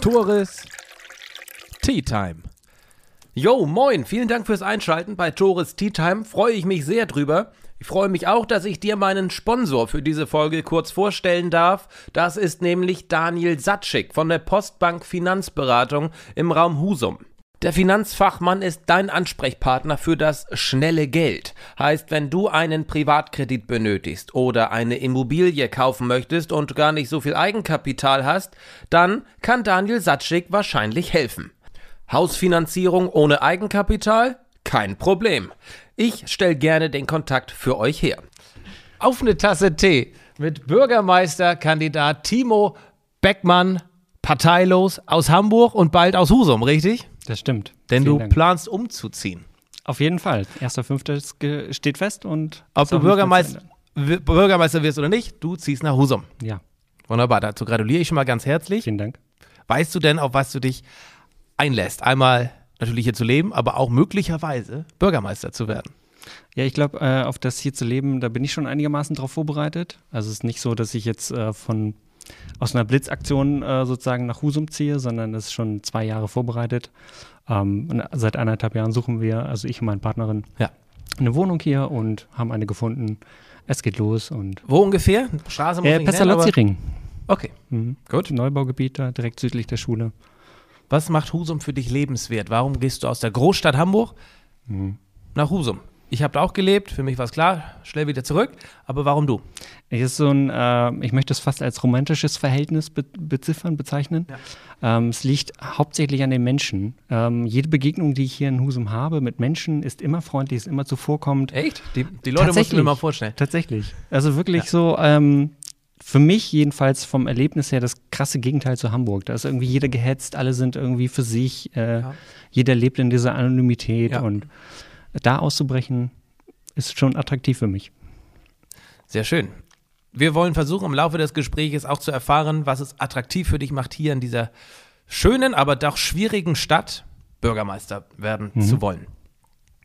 Tores Tea Time. Yo, moin, vielen Dank fürs Einschalten bei Tores Tea Time. Freue ich mich sehr drüber. Ich freue mich auch, dass ich dir meinen Sponsor für diese Folge kurz vorstellen darf. Das ist nämlich Daniel Satschik von der Postbank Finanzberatung im Raum Husum. Der Finanzfachmann ist dein Ansprechpartner für das schnelle Geld. Heißt, wenn du einen Privatkredit benötigst oder eine Immobilie kaufen möchtest und gar nicht so viel Eigenkapital hast, dann kann Daniel Satschik wahrscheinlich helfen. Hausfinanzierung ohne Eigenkapital? Kein Problem. Ich stelle gerne den Kontakt für euch her. Auf eine Tasse Tee mit Bürgermeisterkandidat Timo Beckmann, parteilos aus Hamburg und bald aus Husum, richtig? Das stimmt. Denn Vielen du Dank. planst umzuziehen. Auf jeden Fall. Erster Fünfter steht fest und. Ob du Bürgermeister, Bürgermeister wirst oder nicht, du ziehst nach Husum. Ja. Wunderbar, dazu gratuliere ich schon mal ganz herzlich. Vielen Dank. Weißt du denn, auf was du dich einlässt? Einmal natürlich hier zu leben, aber auch möglicherweise Bürgermeister zu werden. Ja, ich glaube, äh, auf das hier zu leben, da bin ich schon einigermaßen darauf vorbereitet. Also es ist nicht so, dass ich jetzt äh, von aus einer Blitzaktion äh, sozusagen nach Husum ziehe, sondern das ist schon zwei Jahre vorbereitet. Ähm, seit anderthalb Jahren suchen wir, also ich und meine Partnerin, ja. eine Wohnung hier und haben eine gefunden. Es geht los und. Wo ungefähr? Straße muss äh, Pestalozzi-Ring. Okay. Mhm. Gut. Neubaugebiet da, direkt südlich der Schule. Was macht Husum für dich lebenswert? Warum gehst du aus der Großstadt Hamburg mhm. nach Husum? ich habe da auch gelebt, für mich war es klar, schnell wieder zurück. Aber warum du? Es ist so ein, äh, ich möchte es fast als romantisches Verhältnis be beziffern, bezeichnen. Ja. Ähm, es liegt hauptsächlich an den Menschen. Ähm, jede Begegnung, die ich hier in Husum habe mit Menschen, ist immer freundlich, ist immer zuvorkommend. Echt? Die, die Leute musst du mir mal vorstellen. Tatsächlich. Also wirklich ja. so, ähm, für mich jedenfalls vom Erlebnis her das krasse Gegenteil zu Hamburg. Da ist irgendwie jeder gehetzt, alle sind irgendwie für sich, äh, ja. jeder lebt in dieser Anonymität ja. und da auszubrechen, ist schon attraktiv für mich. Sehr schön. Wir wollen versuchen, im Laufe des Gesprächs auch zu erfahren, was es attraktiv für dich macht, hier in dieser schönen, aber doch schwierigen Stadt Bürgermeister werden mhm. zu wollen.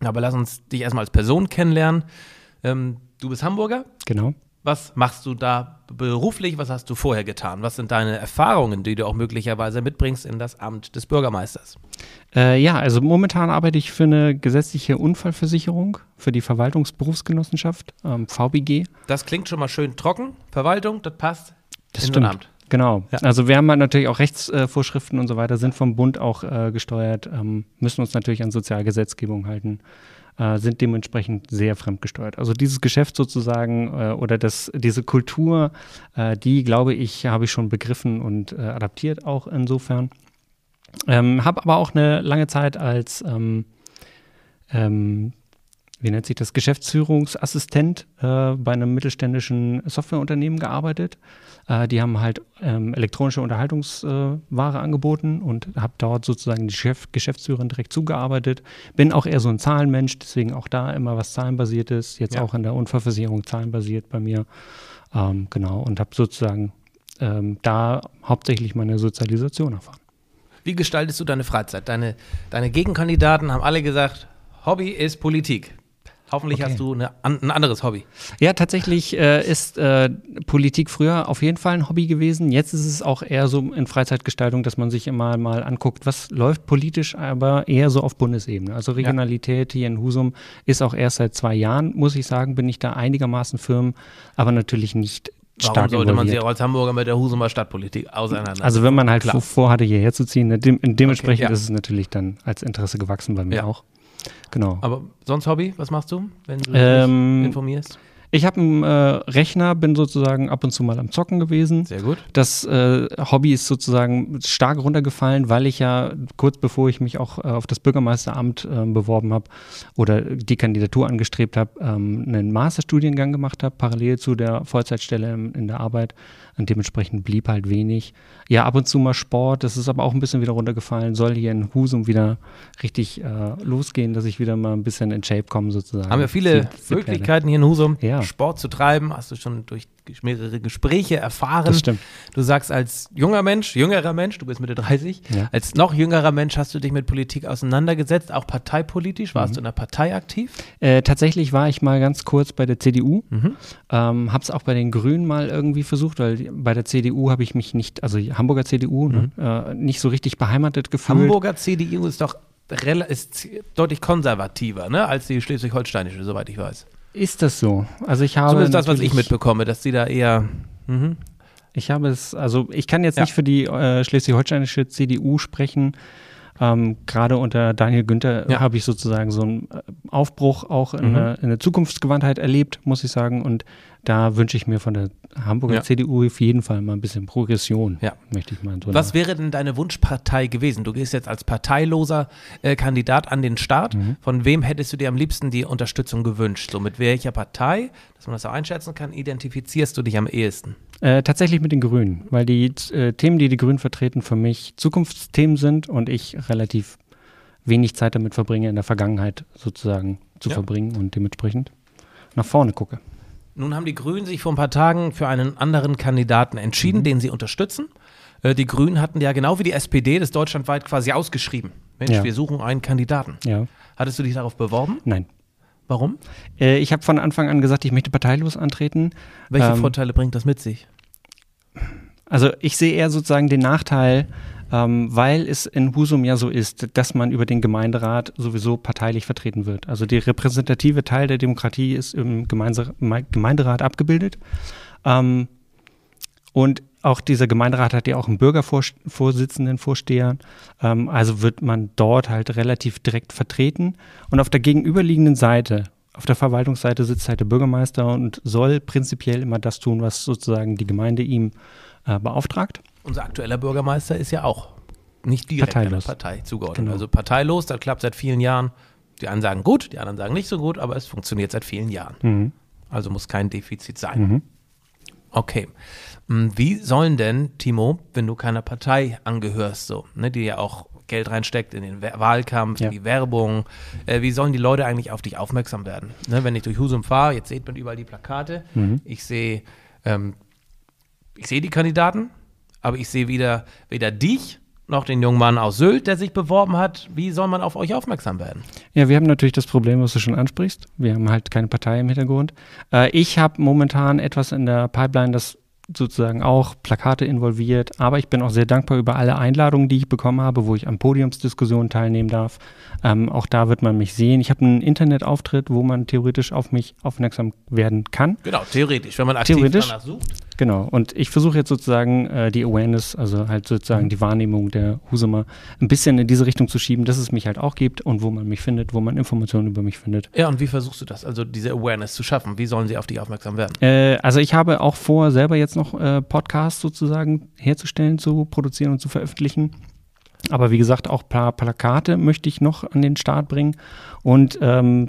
Aber lass uns dich erstmal als Person kennenlernen. Ähm, du bist Hamburger. Genau. Was machst du da beruflich? Was hast du vorher getan? Was sind deine Erfahrungen, die du auch möglicherweise mitbringst in das Amt des Bürgermeisters? Äh, ja, also momentan arbeite ich für eine gesetzliche Unfallversicherung für die Verwaltungsberufsgenossenschaft, ähm, VBG. Das klingt schon mal schön trocken. Verwaltung, das passt. Das in stimmt. Amt. Genau. Ja. Also wir haben halt natürlich auch Rechtsvorschriften und so weiter, sind vom Bund auch äh, gesteuert, ähm, müssen uns natürlich an Sozialgesetzgebung halten äh, sind dementsprechend sehr fremdgesteuert. Also dieses Geschäft sozusagen äh, oder das, diese Kultur, äh, die glaube ich, habe ich schon begriffen und äh, adaptiert auch insofern. Ähm, habe aber auch eine lange Zeit als ähm, ähm, wie nennt sich das, Geschäftsführungsassistent äh, bei einem mittelständischen Softwareunternehmen gearbeitet. Äh, die haben halt ähm, elektronische Unterhaltungsware äh, angeboten und habe dort sozusagen die Chef Geschäftsführerin direkt zugearbeitet. Bin auch eher so ein Zahlenmensch, deswegen auch da immer was Zahlenbasiertes, jetzt ja. auch in der Unfallversicherung zahlenbasiert bei mir. Ähm, genau, und habe sozusagen ähm, da hauptsächlich meine Sozialisation erfahren. Wie gestaltest du deine Freizeit? Deine, deine Gegenkandidaten haben alle gesagt, Hobby ist Politik. Hoffentlich okay. hast du eine, ein anderes Hobby. Ja, tatsächlich äh, ist äh, Politik früher auf jeden Fall ein Hobby gewesen. Jetzt ist es auch eher so in Freizeitgestaltung, dass man sich immer mal anguckt, was läuft politisch, aber eher so auf Bundesebene. Also Regionalität ja. hier in Husum ist auch erst seit zwei Jahren, muss ich sagen, bin ich da einigermaßen firm, aber natürlich nicht Stark Warum stark sollte man sich auch als Hamburger mit der Husumer Stadtpolitik auseinandersetzen? Also wenn man halt vorhatte, hierher zu ziehen, ne, de dementsprechend okay, ja. ist es natürlich dann als Interesse gewachsen bei mir ja. auch. Genau. Aber sonst Hobby, was machst du, wenn du ähm, informierst? Ich habe einen äh, Rechner, bin sozusagen ab und zu mal am Zocken gewesen. Sehr gut. Das äh, Hobby ist sozusagen stark runtergefallen, weil ich ja kurz bevor ich mich auch äh, auf das Bürgermeisteramt ähm, beworben habe oder die Kandidatur angestrebt habe, ähm, einen Masterstudiengang gemacht habe, parallel zu der Vollzeitstelle in, in der Arbeit. Und dementsprechend blieb halt wenig. Ja, ab und zu mal Sport, das ist aber auch ein bisschen wieder runtergefallen. Soll hier in Husum wieder richtig äh, losgehen, dass ich wieder mal ein bisschen in Shape komme sozusagen. Haben wir viele Möglichkeiten hier in Husum. Ja. Sport zu treiben, hast du schon durch mehrere Gespräche erfahren. Das stimmt. Du sagst als junger Mensch, jüngerer Mensch, du bist Mitte 30, ja. als noch jüngerer Mensch hast du dich mit Politik auseinandergesetzt, auch parteipolitisch. Warst mhm. du in der Partei aktiv? Äh, tatsächlich war ich mal ganz kurz bei der CDU, mhm. ähm, habe es auch bei den Grünen mal irgendwie versucht, weil bei der CDU habe ich mich nicht, also die Hamburger CDU, ne, mhm. ne, äh, nicht so richtig beheimatet gefühlt. Hamburger CDU ist doch ist deutlich konservativer ne, als die schleswig-holsteinische, soweit ich weiß. Ist das so? Also ich habe. Zumindest das, was ich mitbekomme, dass sie da eher. Mhm. Ich habe es, also ich kann jetzt ja. nicht für die äh, schleswig-holsteinische CDU sprechen ähm, gerade unter Daniel Günther ja. habe ich sozusagen so einen äh, Aufbruch auch in, mhm. eine, in, eine, Zukunftsgewandtheit erlebt, muss ich sagen. Und da wünsche ich mir von der Hamburger ja. CDU auf jeden Fall mal ein bisschen Progression, ja. möchte ich mal so Was wäre denn deine Wunschpartei gewesen? Du gehst jetzt als parteiloser äh, Kandidat an den Start. Mhm. Von wem hättest du dir am liebsten die Unterstützung gewünscht? So mit welcher Partei, dass man das auch einschätzen kann, identifizierst du dich am ehesten? Äh, tatsächlich mit den Grünen, weil die äh, Themen, die die Grünen vertreten, für mich Zukunftsthemen sind und ich relativ wenig Zeit damit verbringe, in der Vergangenheit sozusagen zu ja. verbringen und dementsprechend nach vorne gucke. Nun haben die Grünen sich vor ein paar Tagen für einen anderen Kandidaten entschieden, mhm. den sie unterstützen. Äh, die Grünen hatten ja genau wie die SPD das deutschlandweit quasi ausgeschrieben. Mensch, ja. wir suchen einen Kandidaten. Ja. Hattest du dich darauf beworben? Nein. Warum? Äh, ich habe von Anfang an gesagt, ich möchte parteilos antreten. Welche ähm, Vorteile bringt das mit sich? Also ich sehe eher sozusagen den Nachteil, ähm, weil es in Husum ja so ist, dass man über den Gemeinderat sowieso parteilich vertreten wird. Also der repräsentative Teil der Demokratie ist im Gemeinderat abgebildet. Ähm, und auch dieser Gemeinderat hat ja auch einen Bürgervorsitzenden, Vorsteher. Ähm, also wird man dort halt relativ direkt vertreten. Und auf der gegenüberliegenden Seite, auf der Verwaltungsseite, sitzt halt der Bürgermeister und soll prinzipiell immer das tun, was sozusagen die Gemeinde ihm äh, beauftragt. Unser aktueller Bürgermeister ist ja auch nicht direkt parteilos. einer Partei zugeordnet. Genau. Also parteilos, das klappt seit vielen Jahren. Die einen sagen gut, die anderen sagen nicht so gut, aber es funktioniert seit vielen Jahren. Mhm. Also muss kein Defizit sein. Mhm. Okay. Hm, wie sollen denn, Timo, wenn du keiner Partei angehörst, so, ne, die ja auch Geld reinsteckt in den Wahlkampf, in die Werbung, äh, wie sollen die Leute eigentlich auf dich aufmerksam werden? Ne, wenn ich durch Husum fahre, jetzt sieht man überall die Plakate, mhm. ich sehe ähm, ich die Kandidaten, aber ich sehe weder, weder dich noch den jungen Mann aus Sylt, der sich beworben hat. Wie soll man auf euch aufmerksam werden? Ja, wir haben natürlich das Problem, was du schon ansprichst. Wir haben halt keine Partei im Hintergrund. Äh, ich habe momentan etwas in der Pipeline, das sozusagen auch Plakate involviert. Aber ich bin auch sehr dankbar über alle Einladungen, die ich bekommen habe, wo ich an Podiumsdiskussionen teilnehmen darf. Ähm, auch da wird man mich sehen. Ich habe einen Internetauftritt, wo man theoretisch auf mich aufmerksam werden kann. Genau, theoretisch, wenn man aktiv theoretisch, danach sucht. Genau, und ich versuche jetzt sozusagen äh, die Awareness, also halt sozusagen mhm. die Wahrnehmung der Husumer ein bisschen in diese Richtung zu schieben, dass es mich halt auch gibt und wo man mich findet, wo man Informationen über mich findet. Ja, und wie versuchst du das, also diese Awareness zu schaffen? Wie sollen sie auf dich aufmerksam werden? Äh, also ich habe auch vor, selber jetzt noch äh, Podcasts sozusagen herzustellen, zu produzieren und zu veröffentlichen. Aber wie gesagt, auch ein paar Plakate möchte ich noch an den Start bringen und ähm,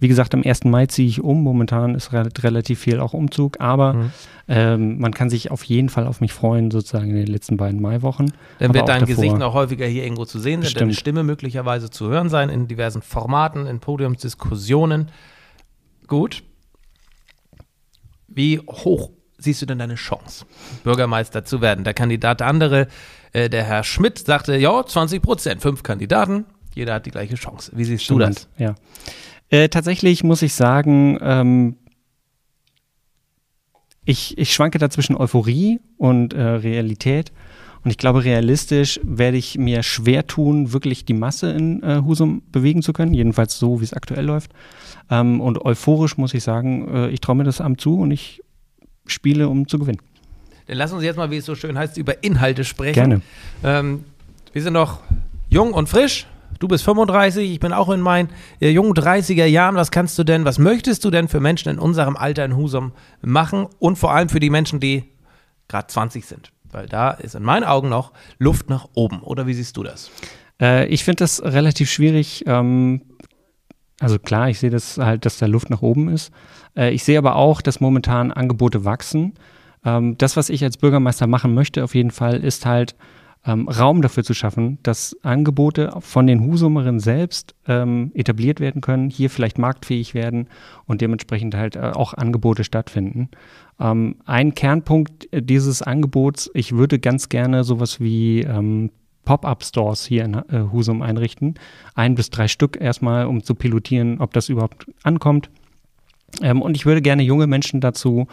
wie gesagt, am 1. Mai ziehe ich um. Momentan ist re relativ viel auch Umzug, aber mhm. ähm, man kann sich auf jeden Fall auf mich freuen, sozusagen in den letzten beiden Maiwochen. Dann wird dein davor. Gesicht noch häufiger hier irgendwo zu sehen sein, deine Stimme möglicherweise zu hören sein in diversen Formaten, in Podiumsdiskussionen. Gut. Wie hoch siehst du denn deine Chance, Bürgermeister zu werden? Der Kandidat andere, äh, der Herr Schmidt, sagte, ja, 20 Prozent, fünf Kandidaten, jeder hat die gleiche Chance. Wie siehst Stimmt. du das? Ja. Äh, tatsächlich muss ich sagen, ähm, ich, ich schwanke da zwischen Euphorie und äh, Realität. Und ich glaube, realistisch werde ich mir schwer tun, wirklich die Masse in äh, Husum bewegen zu können, jedenfalls so, wie es aktuell läuft. Ähm, und euphorisch muss ich sagen, äh, ich traue mir das Amt zu und ich spiele, um zu gewinnen. Dann lass uns jetzt mal, wie es so schön heißt, über Inhalte sprechen. Gerne. Ähm, wir sind noch jung und frisch. Du bist 35, ich bin auch in meinen äh, jungen 30er Jahren. Was kannst du denn, was möchtest du denn für Menschen in unserem Alter in Husum machen und vor allem für die Menschen, die gerade 20 sind? Weil da ist in meinen Augen noch Luft nach oben. Oder wie siehst du das? Äh, ich finde das relativ schwierig. Ähm, also klar, ich sehe das halt, dass da Luft nach oben ist. Äh, ich sehe aber auch, dass momentan Angebote wachsen. Ähm, das, was ich als Bürgermeister machen möchte, auf jeden Fall, ist halt ähm, Raum dafür zu schaffen, dass Angebote von den Husumerinnen selbst ähm, etabliert werden können, hier vielleicht marktfähig werden und dementsprechend halt äh, auch Angebote stattfinden. Ähm, ein Kernpunkt äh, dieses Angebots, ich würde ganz gerne sowas wie ähm, Pop-up-Stores hier in äh, Husum einrichten. Ein bis drei Stück erstmal, um zu pilotieren, ob das überhaupt ankommt. Ähm, und ich würde gerne junge Menschen dazu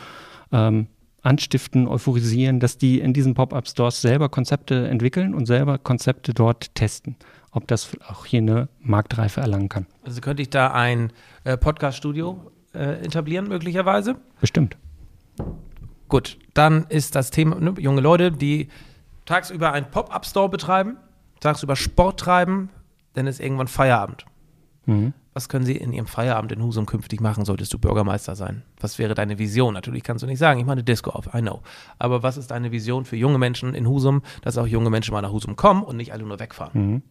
ähm, anstiften, euphorisieren, dass die in diesen Pop-up-Stores selber Konzepte entwickeln und selber Konzepte dort testen, ob das auch hier eine Marktreife erlangen kann. Also könnte ich da ein äh, Podcast-Studio äh, etablieren, möglicherweise? Bestimmt. Gut, dann ist das Thema, ne, junge Leute, die tagsüber einen Pop-up-Store betreiben, tagsüber Sport treiben, dann ist irgendwann Feierabend. Mhm. Was können Sie in Ihrem Feierabend in Husum künftig machen, solltest du Bürgermeister sein? Was wäre deine Vision? Natürlich kannst du nicht sagen, ich mache eine Disco auf, I know. Aber was ist deine Vision für junge Menschen in Husum, dass auch junge Menschen mal nach Husum kommen und nicht alle nur wegfahren? Mhm.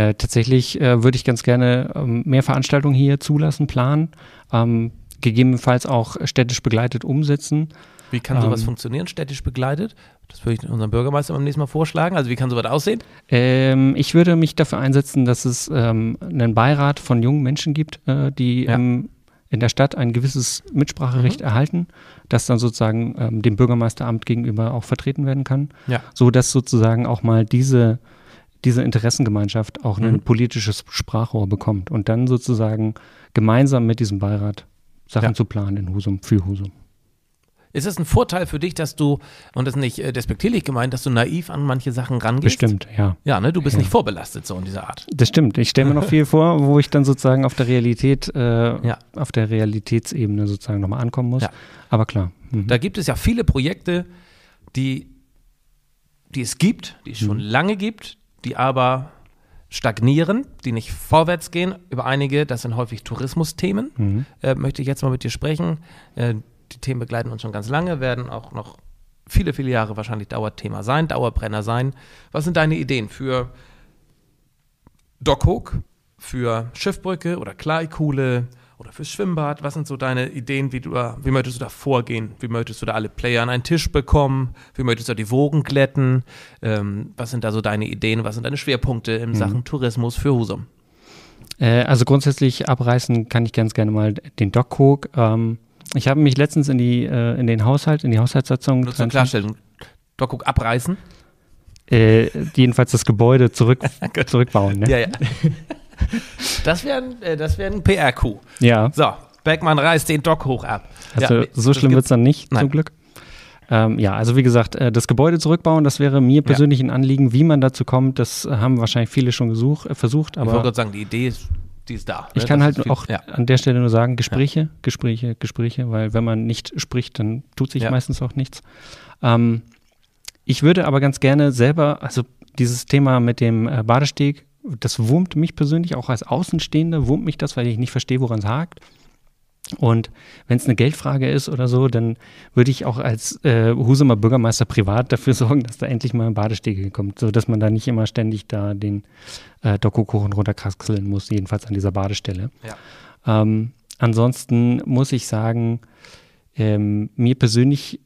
Äh, tatsächlich äh, würde ich ganz gerne ähm, mehr Veranstaltungen hier zulassen, planen, ähm, gegebenenfalls auch städtisch begleitet umsetzen. Wie kann sowas ähm, funktionieren, städtisch begleitet? Das würde ich unserem Bürgermeister beim nächsten Mal vorschlagen. Also wie kann sowas aussehen? Ähm, ich würde mich dafür einsetzen, dass es ähm, einen Beirat von jungen Menschen gibt, äh, die ja. Ähm, in der Stadt ein gewisses Mitspracherecht mhm. erhalten, das dann sozusagen ähm, dem Bürgermeisteramt gegenüber auch vertreten werden kann. Ja. So sozusagen auch mal diese diese Interessengemeinschaft auch mhm. ein politisches Sprachrohr bekommt und dann sozusagen gemeinsam mit diesem Beirat Sachen ja. zu planen in Husum, für Husum. Ist es ein Vorteil für dich, dass du, und das ist nicht äh, despektierlich gemeint, dass du naiv an manche Sachen rangehst? Bestimmt, ja. Ja, ne? Du bist ja. nicht vorbelastet so in dieser Art. Das stimmt. Ich stelle mir noch viel vor, wo ich dann sozusagen auf der Realität, äh, ja. auf der Realitätsebene sozusagen nochmal ankommen muss. Ja. Aber klar. Mhm. Da gibt es ja viele Projekte, die, die es gibt, die es schon mhm. lange gibt, die aber stagnieren, die nicht vorwärts gehen. Über einige, das sind häufig Tourismusthemen, mhm. äh, möchte ich jetzt mal mit dir sprechen. Äh, die Themen begleiten uns schon ganz lange, werden auch noch viele, viele Jahre wahrscheinlich Dauerthema sein, Dauerbrenner sein. Was sind deine Ideen für Dockhook, für Schiffbrücke oder Kleikuhle oder fürs Schwimmbad? Was sind so deine Ideen, wie, du wie möchtest du da vorgehen? Wie möchtest du da alle Player an einen Tisch bekommen? Wie möchtest du da die Wogen glätten? Ähm, was sind da so deine Ideen? Was sind deine Schwerpunkte in mhm. Sachen Tourismus für Husum? Äh, also grundsätzlich abreißen kann ich ganz gerne mal den Dockhook. Ähm ich habe mich letztens in die äh, in den Haushalt, in die Haushaltssatzung. Nur zur Klarstellung. Dockuk abreißen. Äh, jedenfalls das Gebäude zurück, zurückbauen. Ne? Ja, ja. Das wäre ein, das wär ein pr äh, Ja. So, Beckmann reißt den Dock hoch ab. Also, ja, so schlimm wird es dann nicht, Nein. zum Glück. Ähm, ja, also wie gesagt, äh, das Gebäude zurückbauen, das wäre mir persönlich ja. ein Anliegen. Wie man dazu kommt, das haben wahrscheinlich viele schon gesuch, versucht. Aber ich wollte gerade sagen, die Idee ist die ist da. Ne? Ich kann das halt auch ja. an der Stelle nur sagen, Gespräche, ja. Gespräche, Gespräche, weil wenn man nicht spricht, dann tut sich ja. meistens auch nichts. Ähm, ich würde aber ganz gerne selber, also dieses Thema mit dem äh, Badesteg, das wurmt mich persönlich, auch als Außenstehender wurmt mich das, weil ich nicht verstehe, woran es hakt. Und wenn es eine Geldfrage ist oder so, dann würde ich auch als äh, Husumer Bürgermeister privat dafür sorgen, dass da endlich mal ein Badestege kommt, sodass man da nicht immer ständig da den äh, Doku-Kuchen runterkraxeln muss, jedenfalls an dieser Badestelle. Ja. Ähm, ansonsten muss ich sagen, ähm, mir persönlich,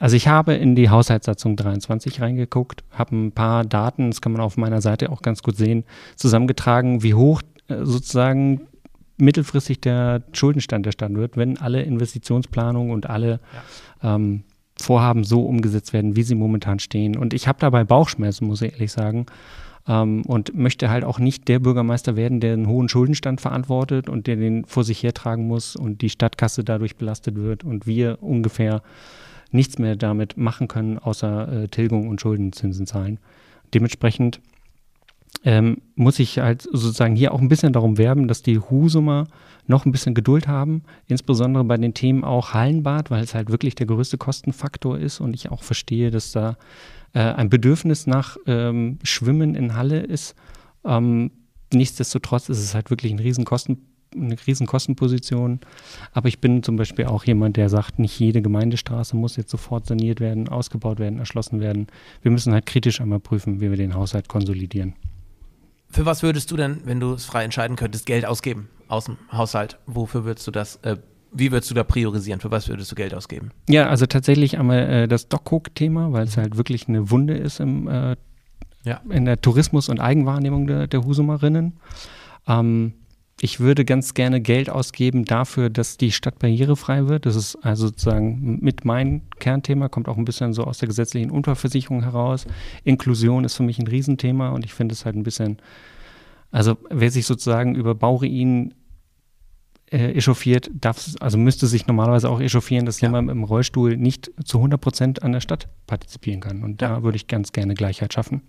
also ich habe in die Haushaltssatzung 23 reingeguckt, habe ein paar Daten, das kann man auf meiner Seite auch ganz gut sehen, zusammengetragen, wie hoch äh, sozusagen mittelfristig der Schuldenstand der Stadt wird, wenn alle Investitionsplanungen und alle ja. ähm, Vorhaben so umgesetzt werden, wie sie momentan stehen. Und ich habe dabei Bauchschmerzen, muss ich ehrlich sagen. Ähm, und möchte halt auch nicht der Bürgermeister werden, der einen hohen Schuldenstand verantwortet und der den vor sich hertragen muss und die Stadtkasse dadurch belastet wird und wir ungefähr nichts mehr damit machen können, außer äh, Tilgung und Schuldenzinsen zahlen. Dementsprechend ähm, muss ich halt sozusagen hier auch ein bisschen darum werben, dass die Husumer noch ein bisschen Geduld haben, insbesondere bei den Themen auch Hallenbad, weil es halt wirklich der größte Kostenfaktor ist und ich auch verstehe, dass da äh, ein Bedürfnis nach ähm, Schwimmen in Halle ist. Ähm, nichtsdestotrotz ist es halt wirklich ein Riesenkosten, eine Riesenkostenposition. Aber ich bin zum Beispiel auch jemand, der sagt, nicht jede Gemeindestraße muss jetzt sofort saniert werden, ausgebaut werden, erschlossen werden. Wir müssen halt kritisch einmal prüfen, wie wir den Haushalt konsolidieren. Für was würdest du denn, wenn du es frei entscheiden könntest, Geld ausgeben aus dem Haushalt? Wofür würdest du das äh, wie würdest du da priorisieren? Für was würdest du Geld ausgeben? Ja, also tatsächlich einmal äh, das Doc-Hook-Thema, weil es mhm. halt wirklich eine Wunde ist im, äh, ja. in der Tourismus- und Eigenwahrnehmung der, der Husumerinnen. Ähm, ich würde ganz gerne Geld ausgeben dafür, dass die Stadt barrierefrei wird. Das ist also sozusagen mit mein Kernthema, kommt auch ein bisschen so aus der gesetzlichen Unterversicherung heraus. Inklusion ist für mich ein Riesenthema und ich finde es halt ein bisschen, also wer sich sozusagen über Bauruinen äh, echauffiert, darf, also müsste sich normalerweise auch echauffieren, dass ja. jemand im Rollstuhl nicht zu 100 Prozent an der Stadt partizipieren kann. Und da würde ich ganz gerne Gleichheit schaffen.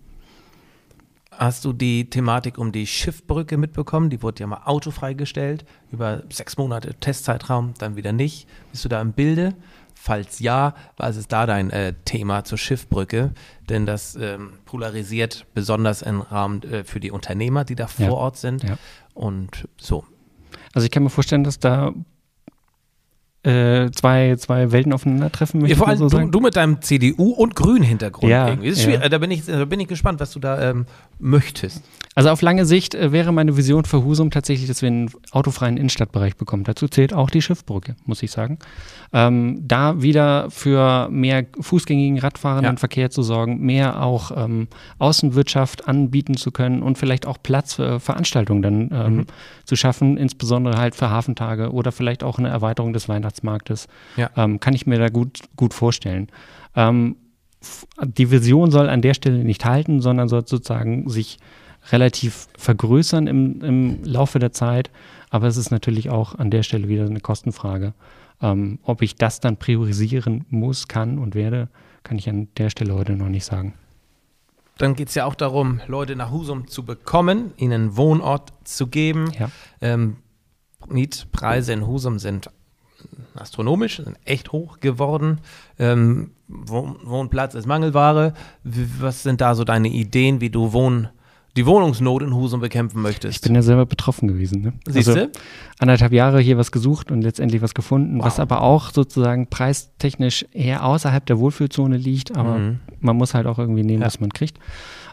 Hast du die Thematik um die Schiffbrücke mitbekommen? Die wurde ja mal autofreigestellt über sechs Monate Testzeitraum, dann wieder nicht. Bist du da im Bilde? Falls ja, was ist da dein äh, Thema zur Schiffbrücke? Denn das ähm, polarisiert besonders im Rahmen äh, für die Unternehmer, die da vor ja. Ort sind. Ja. Und so. Also ich kann mir vorstellen, dass da äh, zwei, zwei Welten aufeinandertreffen möchte. Ja, vor allem so du, du, mit deinem CDU und Grün-Hintergrund. Ja, ja. Da, bin ich, da bin ich gespannt, was du da ähm, möchtest. Also auf lange Sicht äh, wäre meine Vision für Husum tatsächlich, dass wir einen autofreien Innenstadtbereich bekommen. Dazu zählt auch die Schiffbrücke, muss ich sagen. Ähm, da wieder für mehr fußgängigen radfahrenden ja. Verkehr zu sorgen, mehr auch ähm, Außenwirtschaft anbieten zu können und vielleicht auch Platz für äh, Veranstaltungen dann ähm, mhm. zu schaffen, insbesondere halt für Hafentage oder vielleicht auch eine Erweiterung des Weihnachtsmarktes. Ja. Ähm, kann ich mir da gut, gut vorstellen ähm, die Vision soll an der Stelle nicht halten, sondern soll sozusagen sich relativ vergrößern im, im Laufe der Zeit. Aber es ist natürlich auch an der Stelle wieder eine Kostenfrage. Ähm, ob ich das dann priorisieren muss, kann und werde, kann ich an der Stelle heute noch nicht sagen. Dann geht es ja auch darum, Leute nach Husum zu bekommen, ihnen Wohnort zu geben. Ja. Ähm, Mietpreise in Husum sind astronomisch, sind echt hoch geworden. Ähm, Wohn Wohnplatz ist Mangelware. Was sind da so deine Ideen, wie du Wohn die Wohnungsnot in Husum bekämpfen möchtest. Ich bin ja selber betroffen gewesen. Ne? Siehst also, Anderthalb Jahre hier was gesucht und letztendlich was gefunden, wow. was aber auch sozusagen preistechnisch eher außerhalb der Wohlfühlzone liegt, aber mhm. man muss halt auch irgendwie nehmen, ja. was man kriegt.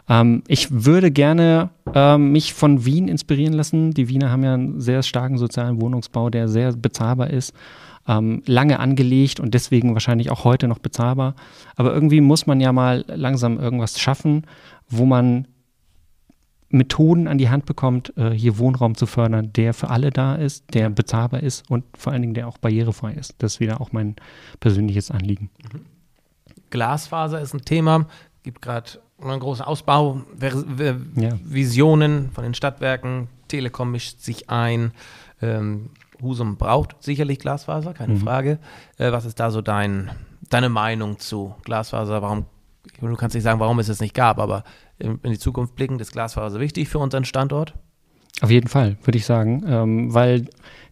Ähm, ich würde gerne ähm, mich von Wien inspirieren lassen. Die Wiener haben ja einen sehr starken sozialen Wohnungsbau, der sehr bezahlbar ist. Ähm, lange angelegt und deswegen wahrscheinlich auch heute noch bezahlbar. Aber irgendwie muss man ja mal langsam irgendwas schaffen, wo man Methoden an die Hand bekommt, äh, hier Wohnraum zu fördern, der für alle da ist, der bezahlbar ist und vor allen Dingen, der auch barrierefrei ist. Das ist wieder auch mein persönliches Anliegen. Mhm. Glasfaser ist ein Thema, gibt gerade einen großen Ausbau, Visionen von den Stadtwerken, Telekom mischt sich ein. Ähm, Husum braucht sicherlich Glasfaser, keine mhm. Frage. Äh, was ist da so dein, deine Meinung zu Glasfaser? Warum, du kannst nicht sagen, warum es es nicht gab, aber in die Zukunft blicken, ist Glasfaser also wichtig für unseren Standort? Auf jeden Fall, würde ich sagen, ähm, weil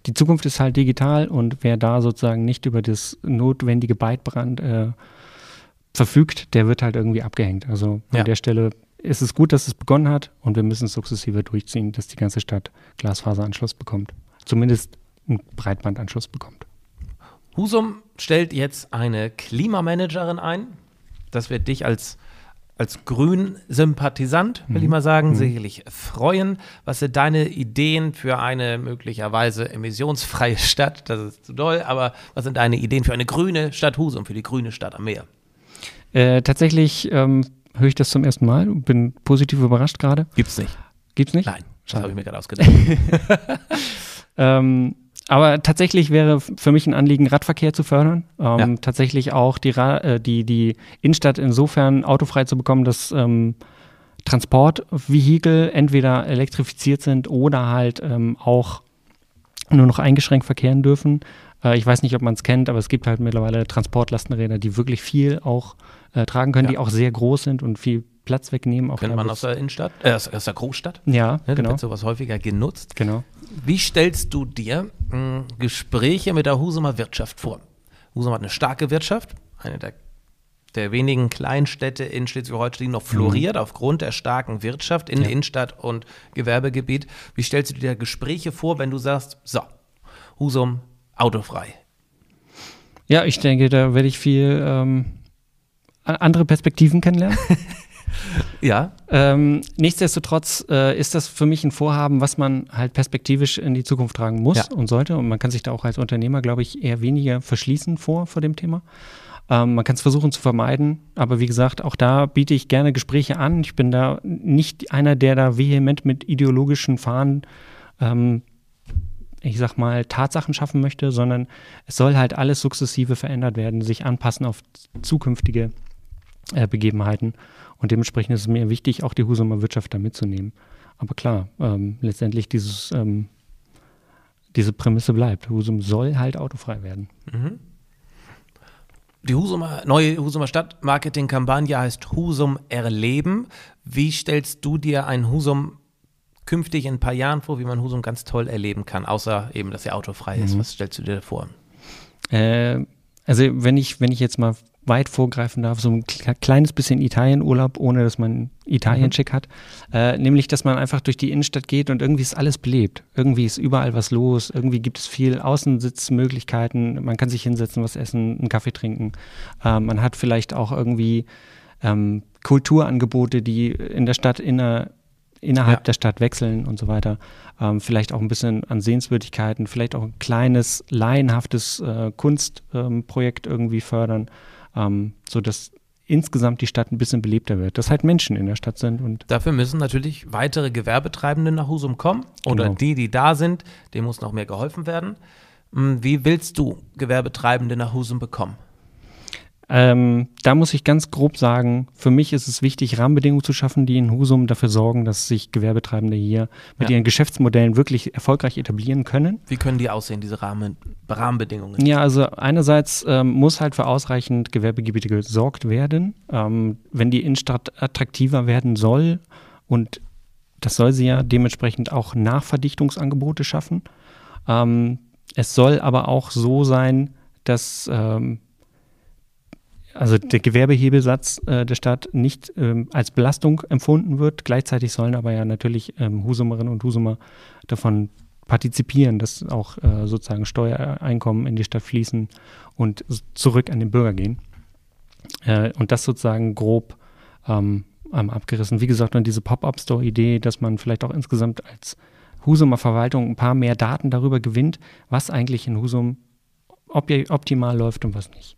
die Zukunft ist halt digital und wer da sozusagen nicht über das notwendige Beitbrand äh, verfügt, der wird halt irgendwie abgehängt. Also an ja. der Stelle ist es gut, dass es begonnen hat und wir müssen sukzessive durchziehen, dass die ganze Stadt Glasfaseranschluss bekommt. Zumindest einen Breitbandanschluss bekommt. Husum stellt jetzt eine Klimamanagerin ein. Das wird dich als als Grün-Sympathisant, will ich mhm. mal sagen, mhm. sicherlich freuen. Was sind deine Ideen für eine möglicherweise emissionsfreie Stadt? Das ist zu doll, aber was sind deine Ideen für eine grüne Stadt Husum, für die grüne Stadt am Meer? Äh, tatsächlich ähm, höre ich das zum ersten Mal und bin positiv überrascht gerade. Gibt's nicht. Gibt's nicht? Nein, das habe ich mir gerade ausgedacht. ähm, aber tatsächlich wäre für mich ein Anliegen, Radverkehr zu fördern. Ähm, ja. Tatsächlich auch die, Ra äh, die, die Innenstadt insofern autofrei zu bekommen, dass ähm, Transportvehikel entweder elektrifiziert sind oder halt ähm, auch nur noch eingeschränkt verkehren dürfen. Äh, ich weiß nicht, ob man es kennt, aber es gibt halt mittlerweile Transportlastenräder, die wirklich viel auch äh, tragen können, ja. die auch sehr groß sind und viel Platz wegnehmen. Auch Kennt man aus der Innenstadt, äh, aus, aus, der Großstadt? Ja, ne, genau. Da wird sowas häufiger genutzt. Genau. Wie stellst du dir mh, hm, Gespräche mit der Husumer Wirtschaft vor? Husum hat eine starke Wirtschaft, eine der, der wenigen Kleinstädte in Schleswig-Holstein noch mhm. floriert mhm. aufgrund der starken Wirtschaft in ja. Innenstadt und Gewerbegebiet. Wie stellst du dir Gespräche vor, wenn du sagst, so, Husum autofrei? Ja, ich denke, da werde ich viel ähm, andere Perspektiven kennenlernen. Ja, ähm, nichtsdestotrotz äh, ist das für mich ein Vorhaben, was man halt perspektivisch in die Zukunft tragen muss ja. und sollte. Und man kann sich da auch als Unternehmer, glaube ich, eher weniger verschließen vor, vor dem Thema. Ähm, man kann es versuchen zu vermeiden, aber wie gesagt, auch da biete ich gerne Gespräche an. Ich bin da nicht einer, der da vehement mit ideologischen Fahnen ähm, ich sag mal, Tatsachen schaffen möchte, sondern es soll halt alles sukzessive verändert werden, sich anpassen auf zukünftige äh, Begebenheiten. Und dementsprechend ist es mir wichtig, auch die Husumer Wirtschaft da mitzunehmen. Aber klar, ähm, letztendlich dieses, ähm, diese Prämisse bleibt. Husum soll halt autofrei werden. Mhm. Die Husumer, neue Husumer Stadtmarketing-Kampagne heißt Husum erleben. Wie stellst du dir ein Husum künftig in ein paar Jahren vor, wie man Husum ganz toll erleben kann, außer eben, dass er autofrei mhm. ist? Was stellst du dir vor? Äh, also wenn ich, wenn ich jetzt mal weit vorgreifen darf, so ein kleines bisschen Italienurlaub, ohne dass man italien mhm. hat, äh, nämlich dass man einfach durch die Innenstadt geht und irgendwie ist alles belebt. Irgendwie ist überall was los, irgendwie gibt es viel Außensitzmöglichkeiten, man kann sich hinsetzen, was essen, einen Kaffee trinken. Äh, man hat vielleicht auch irgendwie ähm, Kulturangebote, die in der Stadt inner innerhalb ja. der Stadt wechseln und so weiter. Ähm, vielleicht auch ein bisschen an Sehenswürdigkeiten, vielleicht auch ein kleines, laienhaftes äh, Kunstprojekt ähm, irgendwie fördern ähm, sodass insgesamt die Stadt ein bisschen belebter wird, dass halt Menschen in der Stadt sind. Und Dafür müssen natürlich weitere Gewerbetreibende nach Husum kommen oder genau. die, die da sind, dem muss noch mehr geholfen werden. Hm, wie willst du Gewerbetreibende nach Husum bekommen? Ähm, da muss ich ganz grob sagen, für mich ist es wichtig, Rahmenbedingungen zu schaffen, die in Husum dafür sorgen, dass sich Gewerbetreibende hier mit ja. ihren Geschäftsmodellen wirklich erfolgreich etablieren können. Wie können die aussehen, diese Rahmen, Rahmenbedingungen? Ja, also einerseits ähm, muss halt für ausreichend Gewerbegebiete gesorgt werden. Ähm, wenn die Innenstadt attraktiver werden soll und das soll sie ja dementsprechend auch Nachverdichtungsangebote schaffen. Ähm, es soll aber auch so sein, dass ähm, also der Gewerbehebesatz äh, der Stadt nicht ähm, als Belastung empfunden wird. Gleichzeitig sollen aber ja natürlich ähm, Husumerinnen und Husumer davon partizipieren, dass auch äh, sozusagen Steuereinkommen in die Stadt fließen und zurück an den Bürger gehen. Äh, und das sozusagen grob ähm, abgerissen. Wie gesagt, dann diese Pop-up-Store-Idee, dass man vielleicht auch insgesamt als Husumer Verwaltung ein paar mehr Daten darüber gewinnt, was eigentlich in Husum optimal läuft und was nicht.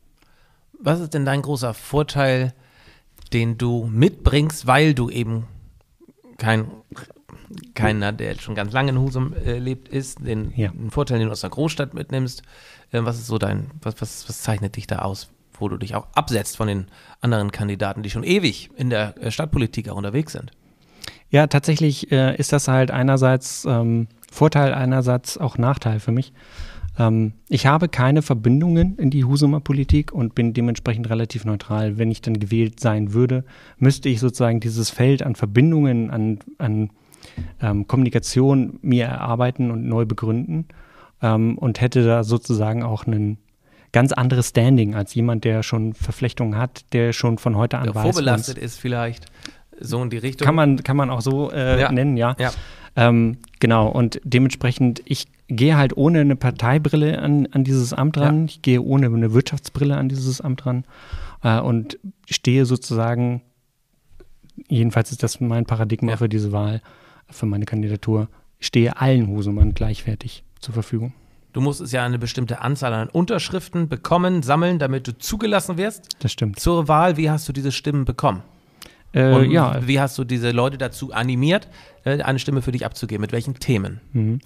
Was ist denn dein großer Vorteil, den du mitbringst, weil du eben kein keiner, der jetzt schon ganz lange in Husum äh, lebt, ist, den, ja. den, Vorteil, den du aus der Großstadt mitnimmst. Äh, was ist so dein, was, was, was zeichnet dich da aus, wo du dich auch absetzt von den anderen Kandidaten, die schon ewig in der äh, Stadtpolitik auch unterwegs sind? Ja, tatsächlich äh, ist das halt einerseits ähm, Vorteil, einerseits auch Nachteil für mich. Ähm, ich habe keine Verbindungen in die Husumer Politik und bin dementsprechend relativ neutral. Wenn ich dann gewählt sein würde, müsste ich sozusagen dieses Feld an Verbindungen, an, an ähm, Kommunikation mir erarbeiten und neu begründen ähm, und hätte da sozusagen auch einen ganz anderes Standing als jemand, der schon Verflechtungen hat, der schon von heute an der weiß. Vorbelastet ist vielleicht so in die Richtung. Kann man, kann man auch so äh, ja. nennen, ja. ja. Ähm, genau, und dementsprechend, ich gehe halt ohne eine Parteibrille an, an dieses Amt ran, ja. ich gehe ohne eine Wirtschaftsbrille an dieses Amt ran äh, und stehe sozusagen, jedenfalls ist das mein Paradigma ja. für diese Wahl, für meine Kandidatur, stehe allen Husumann gleichwertig zur Verfügung. Du musst ja eine bestimmte Anzahl an Unterschriften bekommen, sammeln, damit du zugelassen wirst. Das stimmt. Zur Wahl, wie hast du diese Stimmen bekommen? Äh, Und ja. Wie hast du diese Leute dazu animiert, äh, eine Stimme für dich abzugeben? Mit welchen Themen? Mhm.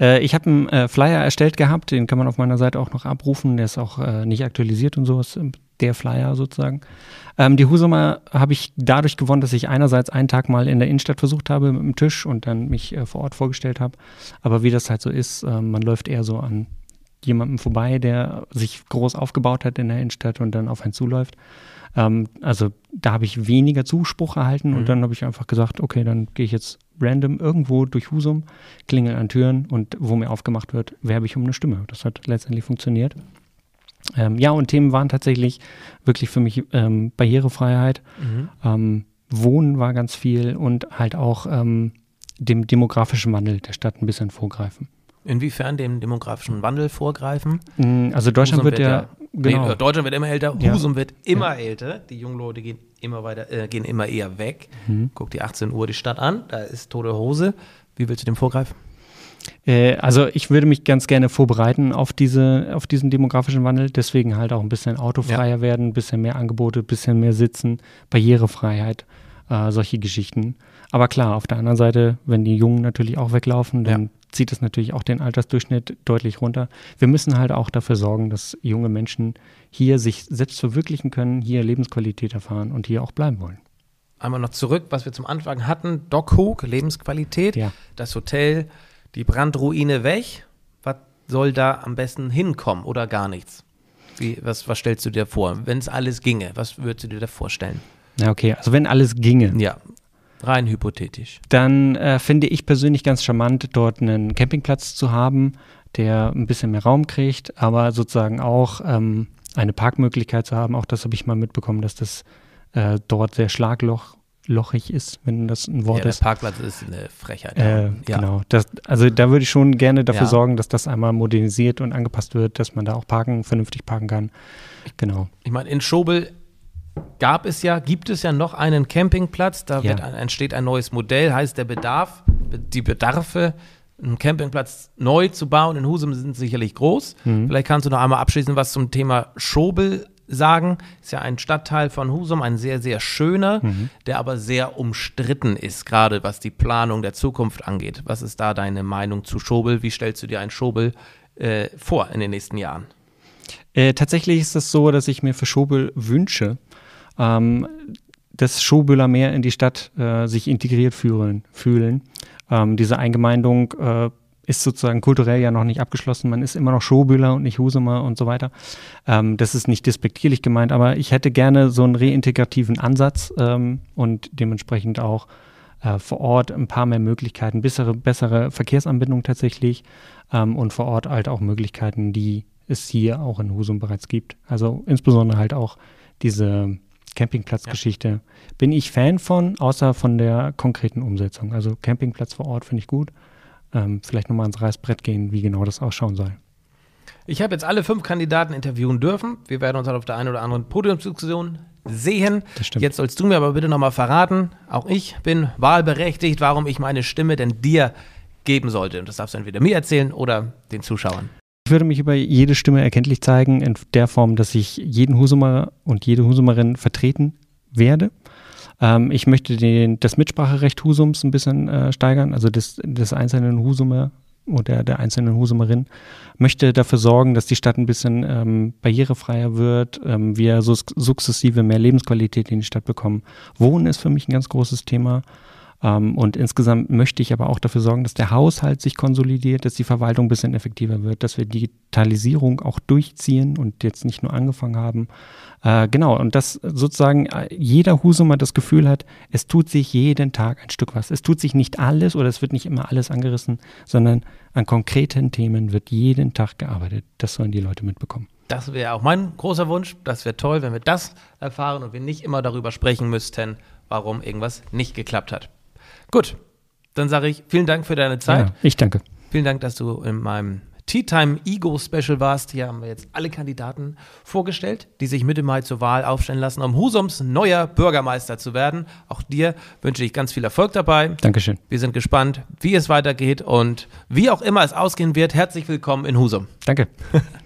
Äh, ich habe einen äh, Flyer erstellt gehabt, den kann man auf meiner Seite auch noch abrufen. Der ist auch äh, nicht aktualisiert und sowas. Ähm, der Flyer sozusagen. Ähm, die Husumer habe ich dadurch gewonnen, dass ich einerseits einen Tag mal in der Innenstadt versucht habe mit dem Tisch und dann mich äh, vor Ort vorgestellt habe. Aber wie das halt so ist, äh, man läuft eher so an jemandem vorbei, der sich groß aufgebaut hat in der Innenstadt und dann auf einen zuläuft. Ähm, also da habe ich weniger Zuspruch erhalten mhm. und dann habe ich einfach gesagt, okay, dann gehe ich jetzt random irgendwo durch Husum, klingeln an Türen und wo mir aufgemacht wird, werbe ich um eine Stimme. Das hat letztendlich funktioniert. Ähm, ja, und Themen waren tatsächlich wirklich für mich ähm, Barrierefreiheit. Mhm. Ähm, Wohnen war ganz viel und halt auch ähm, dem demografischen Wandel der Stadt ein bisschen vorgreifen inwiefern dem demografischen Wandel vorgreifen? Mm, also Deutschland Husum wird, ja, ja genau. nee, äh, Deutschland wird immer älter, ja. Husum wird immer ja. älter, die jungen Leute gehen immer weiter, äh, gehen immer eher weg. Mhm. Guck die 18 Uhr die Stadt an, da ist tote Hose. Wie willst du dem vorgreifen? Äh, also ich würde mich ganz gerne vorbereiten auf, diese, auf diesen demografischen Wandel, deswegen halt auch ein bisschen autofreier werden, ein bisschen mehr Angebote, ein bisschen mehr Sitzen, Barrierefreiheit, äh, solche Geschichten. Aber klar, auf der anderen Seite, wenn die Jungen natürlich auch weglaufen, dann zieht es natürlich auch den Altersdurchschnitt deutlich runter. Wir müssen halt auch dafür sorgen, dass junge Menschen hier sich selbst verwirklichen können, hier Lebensqualität erfahren und hier auch bleiben wollen. Einmal noch zurück, was wir zum Anfang hatten. Dockhook, Lebensqualität, ja. das Hotel, die Brandruine weg. Was soll da am besten hinkommen oder gar nichts? Wie, was, was stellst du dir vor? Wenn es alles ginge, was würdest du dir da vorstellen? Na okay, also wenn alles ginge. Ja, Rein hypothetisch. Dann äh, finde ich persönlich ganz charmant, dort einen Campingplatz zu haben, der ein bisschen mehr Raum kriegt, aber sozusagen auch ähm, eine Parkmöglichkeit zu haben. Auch das habe ich mal mitbekommen, dass das äh, dort sehr schlagloch lochig ist, wenn das ein Wort ja, ist. Der Parkplatz ist eine Frechheit. Äh, ja. Genau. Das, also da würde ich schon gerne dafür ja. sorgen, dass das einmal modernisiert und angepasst wird, dass man da auch parken, vernünftig parken kann. Genau. Ich meine, in Schobel gab es ja, gibt es ja noch einen Campingplatz, da ja. ein, entsteht ein neues Modell, heißt der Bedarf, die Bedarfe, einen Campingplatz neu zu bauen in Husum sind sicherlich groß. Mhm. Vielleicht kannst du noch einmal abschließend was zum Thema Schobel sagen. Ist ja ein Stadtteil von Husum, ein sehr, sehr schöner, mhm. der aber sehr umstritten ist, gerade was die Planung der Zukunft angeht. Was ist da deine Meinung zu Schobel? Wie stellst du dir ein Schobel äh, vor in den nächsten Jahren? Äh, tatsächlich ist es so, dass ich mir für Schobel wünsche, ähm, das Schobühler Meer in die Stadt äh, sich integriert fühlen. fühlen. Ähm, diese Eingemeindung äh, ist sozusagen kulturell ja noch nicht abgeschlossen. Man ist immer noch Schobühler und nicht Husumer und so weiter. Ähm, das ist nicht despektierlich gemeint, aber ich hätte gerne so einen reintegrativen Ansatz ähm, und dementsprechend auch äh, vor Ort ein paar mehr Möglichkeiten, bessere, bessere Verkehrsanbindung tatsächlich ähm, und vor Ort halt auch Möglichkeiten, die es hier auch in Husum bereits gibt. Also insbesondere halt auch diese Campingplatzgeschichte. Ja. Bin ich Fan von, außer von der konkreten Umsetzung. Also Campingplatz vor Ort finde ich gut. Ähm, vielleicht nochmal ans Reißbrett gehen, wie genau das ausschauen soll. Ich habe jetzt alle fünf Kandidaten interviewen dürfen. Wir werden uns halt auf der einen oder anderen Podiumsdiskussion sehen. Das stimmt. Jetzt sollst du mir aber bitte nochmal verraten, auch ich bin wahlberechtigt, warum ich meine Stimme denn dir geben sollte. Und das darfst du entweder mir erzählen oder den Zuschauern. Ich würde mich über jede Stimme erkenntlich zeigen, in der Form, dass ich jeden Husumer und jede Husumerin vertreten werde. Ähm, ich möchte den, das Mitspracherecht Husums ein bisschen äh, steigern, also des, des einzelnen Husumer oder der einzelnen Husumerin, möchte dafür sorgen, dass die Stadt ein bisschen ähm, barrierefreier wird, ähm, wir so sukzessive mehr Lebensqualität in die Stadt bekommen. Wohnen ist für mich ein ganz großes Thema. Ähm, und insgesamt möchte ich aber auch dafür sorgen, dass der Haushalt sich konsolidiert, dass die Verwaltung ein bisschen effektiver wird, dass wir Digitalisierung auch durchziehen und jetzt nicht nur angefangen haben. Äh, genau, und dass sozusagen äh, jeder Husumer das Gefühl hat, es tut sich jeden Tag ein Stück was. Es tut sich nicht alles oder es wird nicht immer alles angerissen, sondern an konkreten Themen wird jeden Tag gearbeitet. Das sollen die Leute mitbekommen. Das wäre auch mein großer Wunsch. Das wäre toll, wenn wir das erfahren und wir nicht immer darüber sprechen müssten, warum irgendwas nicht geklappt hat. Gut, dann sage ich vielen Dank für deine Zeit. Ja, ich danke. Vielen Dank, dass du in meinem Tea Time Ego Special warst. Hier haben wir jetzt alle Kandidaten vorgestellt, die sich Mitte Mai zur Wahl aufstellen lassen, um Husums neuer Bürgermeister zu werden. Auch dir wünsche ich ganz viel Erfolg dabei. Dankeschön. Wir sind gespannt, wie es weitergeht und wie auch immer es ausgehen wird. Herzlich willkommen in Husum. Danke.